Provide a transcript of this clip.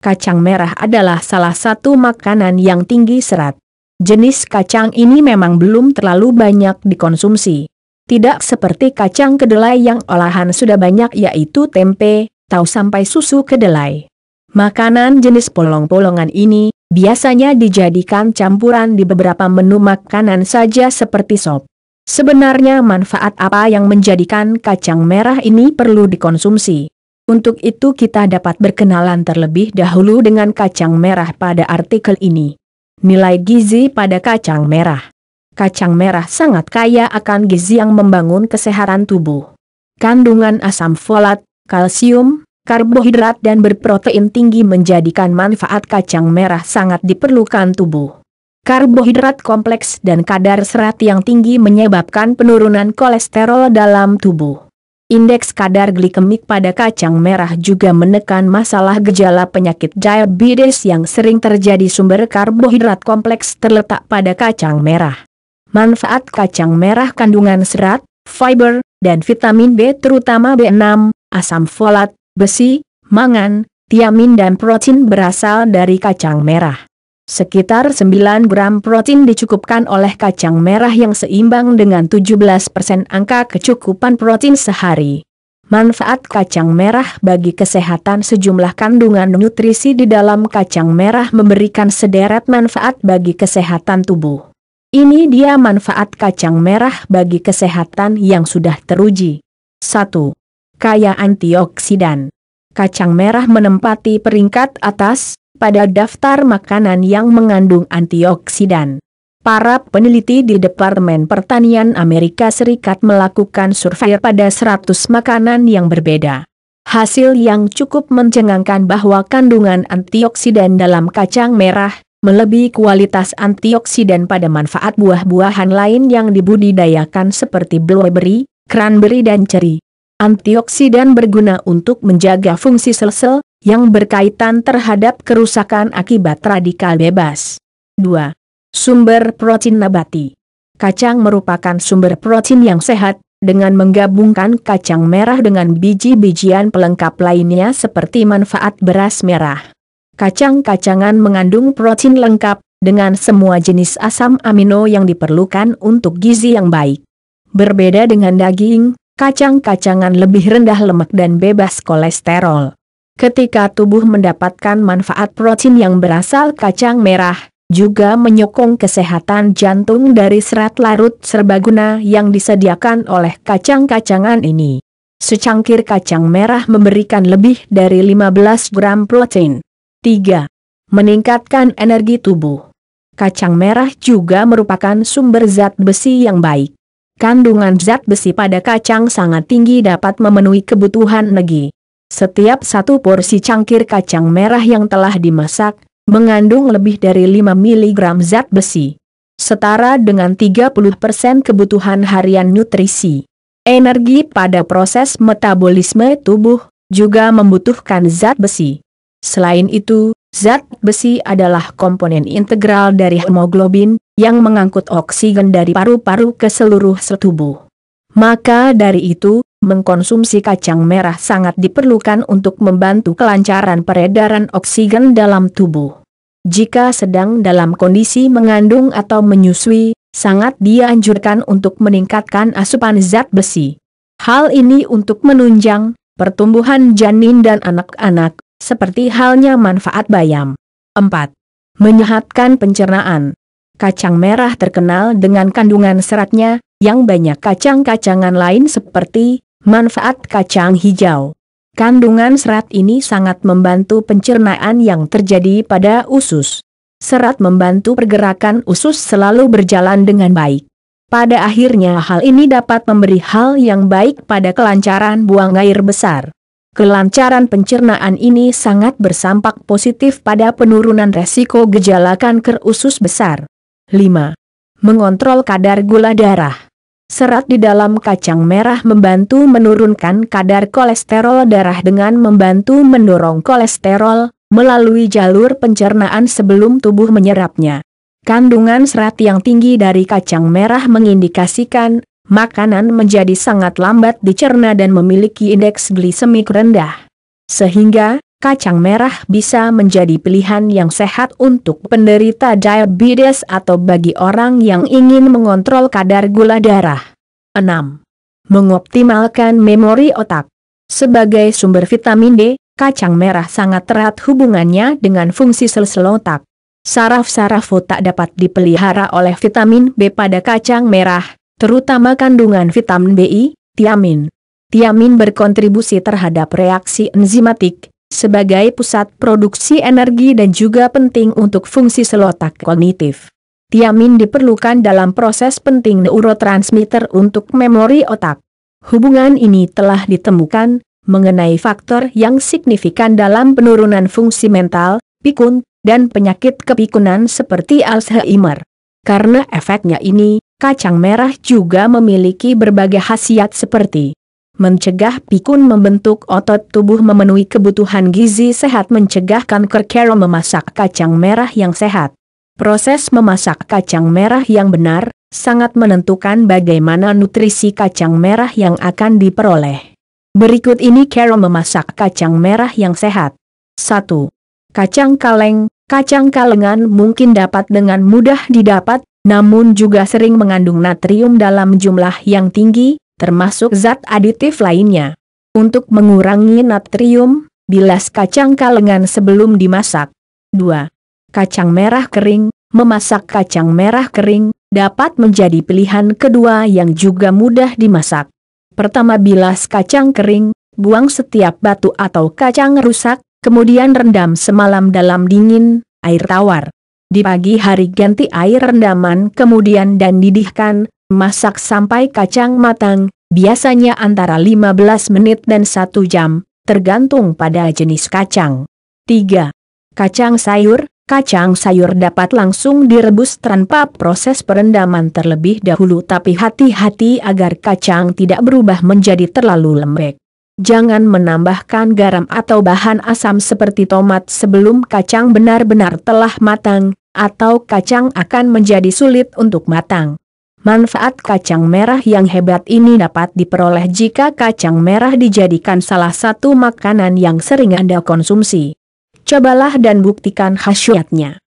kacang merah adalah salah satu makanan yang tinggi serat. Jenis kacang ini memang belum terlalu banyak dikonsumsi. Tidak seperti kacang kedelai yang olahan sudah banyak yaitu tempe, tahu sampai susu kedelai. Makanan jenis polong-polongan ini biasanya dijadikan campuran di beberapa menu makanan saja seperti sop. Sebenarnya manfaat apa yang menjadikan kacang merah ini perlu dikonsumsi? Untuk itu kita dapat berkenalan terlebih dahulu dengan kacang merah pada artikel ini. Nilai gizi pada kacang merah. Kacang merah sangat kaya akan gizi yang membangun kesehatan tubuh. Kandungan asam folat, kalsium, karbohidrat dan berprotein tinggi menjadikan manfaat kacang merah sangat diperlukan tubuh. Karbohidrat kompleks dan kadar serat yang tinggi menyebabkan penurunan kolesterol dalam tubuh. Indeks kadar glikemik pada kacang merah juga menekan masalah gejala penyakit diabetes yang sering terjadi sumber karbohidrat kompleks terletak pada kacang merah. Manfaat kacang merah kandungan serat, fiber, dan vitamin B terutama B6, asam folat, besi, mangan, tiamin dan protein berasal dari kacang merah. Sekitar 9 gram protein dicukupkan oleh kacang merah yang seimbang dengan 17% angka kecukupan protein sehari. Manfaat kacang merah bagi kesehatan Sejumlah kandungan nutrisi di dalam kacang merah memberikan sederet manfaat bagi kesehatan tubuh. Ini dia manfaat kacang merah bagi kesehatan yang sudah teruji. 1. Kaya antioksidan. Kacang merah menempati peringkat atas, pada daftar makanan yang mengandung antioksidan. Para peneliti di Departemen Pertanian Amerika Serikat melakukan survei pada 100 makanan yang berbeda. Hasil yang cukup mencengangkan bahwa kandungan antioksidan dalam kacang merah melebihi kualitas antioksidan pada manfaat buah-buahan lain yang dibudidayakan seperti blueberry, cranberry dan cherry. Antioksidan berguna untuk menjaga fungsi sel-sel, yang berkaitan terhadap kerusakan akibat radikal bebas. 2. Sumber protein nabati. Kacang merupakan sumber protein yang sehat, dengan menggabungkan kacang merah dengan biji-bijian pelengkap lainnya seperti manfaat beras merah. Kacang-kacangan mengandung protein lengkap, dengan semua jenis asam amino yang diperlukan untuk gizi yang baik. Berbeda dengan daging, kacang-kacangan lebih rendah lemak dan bebas kolesterol. Ketika tubuh mendapatkan manfaat protein yang berasal kacang merah, juga menyokong kesehatan jantung dari serat larut serbaguna yang disediakan oleh kacang-kacangan ini. Secangkir kacang merah memberikan lebih dari 15 gram protein. 3. Meningkatkan energi tubuh. Kacang merah juga merupakan sumber zat besi yang baik. Kandungan zat besi pada kacang sangat tinggi dapat memenuhi kebutuhan negi. Setiap satu porsi cangkir kacang merah yang telah dimasak, mengandung lebih dari 5 mg zat besi. Setara dengan 30% kebutuhan harian nutrisi. Energi pada proses metabolisme tubuh, juga membutuhkan zat besi. Selain itu, zat besi adalah komponen integral dari hemoglobin, yang mengangkut oksigen dari paru-paru ke seluruh tubuh. Maka dari itu, mengkonsumsi kacang merah sangat diperlukan untuk membantu kelancaran peredaran oksigen dalam tubuh. Jika sedang dalam kondisi mengandung atau menyusui, sangat dianjurkan untuk meningkatkan asupan zat besi. Hal ini untuk menunjang pertumbuhan janin dan anak-anak, seperti halnya manfaat bayam. 4. Menyehatkan pencernaan. Kacang merah terkenal dengan kandungan seratnya, yang banyak kacang-kacangan lain seperti Manfaat kacang hijau Kandungan serat ini sangat membantu pencernaan yang terjadi pada usus. Serat membantu pergerakan usus selalu berjalan dengan baik. Pada akhirnya hal ini dapat memberi hal yang baik pada kelancaran buang air besar. Kelancaran pencernaan ini sangat bersampak positif pada penurunan resiko gejala kanker usus besar. 5. Mengontrol kadar gula darah Serat di dalam kacang merah membantu menurunkan kadar kolesterol darah dengan membantu mendorong kolesterol melalui jalur pencernaan sebelum tubuh menyerapnya. Kandungan serat yang tinggi dari kacang merah mengindikasikan makanan menjadi sangat lambat dicerna dan memiliki indeks glisemik rendah. Sehingga, kacang merah bisa menjadi pilihan yang sehat untuk penderita diabetes atau bagi orang yang ingin mengontrol kadar gula darah. 6. Mengoptimalkan memori otak. Sebagai sumber vitamin D, kacang merah sangat erat hubungannya dengan fungsi sel-sel otak. Saraf-saraf otak dapat dipelihara oleh vitamin B pada kacang merah, terutama kandungan vitamin BI, tiamin. Tiamin berkontribusi terhadap reaksi enzimatik, sebagai pusat produksi energi dan juga penting untuk fungsi selotak kognitif. Tiamin diperlukan dalam proses penting neurotransmitter untuk memori otak. Hubungan ini telah ditemukan mengenai faktor yang signifikan dalam penurunan fungsi mental, pikun, dan penyakit kepikunan seperti Alzheimer. Karena efeknya ini, kacang merah juga memiliki berbagai khasiat seperti mencegah pikun membentuk otot tubuh memenuhi kebutuhan gizi sehat mencegah kanker kero memasak kacang merah yang sehat. Proses memasak kacang merah yang benar, sangat menentukan bagaimana nutrisi kacang merah yang akan diperoleh. Berikut ini Kero memasak kacang merah yang sehat. 1. Kacang kaleng, kacang kalengan mungkin dapat dengan mudah didapat, namun juga sering mengandung natrium dalam jumlah yang tinggi, termasuk zat aditif lainnya. Untuk mengurangi natrium, bilas kacang kalengan sebelum dimasak. 2. Kacang merah kering, memasak kacang merah kering, dapat menjadi pilihan kedua yang juga mudah dimasak. Pertama bilas kacang kering, buang setiap batu atau kacang rusak, kemudian rendam semalam dalam dingin, air tawar. Di pagi hari ganti air rendaman kemudian dan didihkan, Masak sampai kacang matang, biasanya antara 15 menit dan 1 jam, tergantung pada jenis kacang. 3. Kacang sayur, kacang sayur dapat langsung direbus tanpa proses perendaman terlebih dahulu tapi hati-hati agar kacang tidak berubah menjadi terlalu lembek. Jangan menambahkan garam atau bahan asam seperti tomat sebelum kacang benar-benar telah matang, atau kacang akan menjadi sulit untuk matang. Manfaat kacang merah yang hebat ini dapat diperoleh jika kacang merah dijadikan salah satu makanan yang sering Anda konsumsi. Cobalah dan buktikan khasiatnya.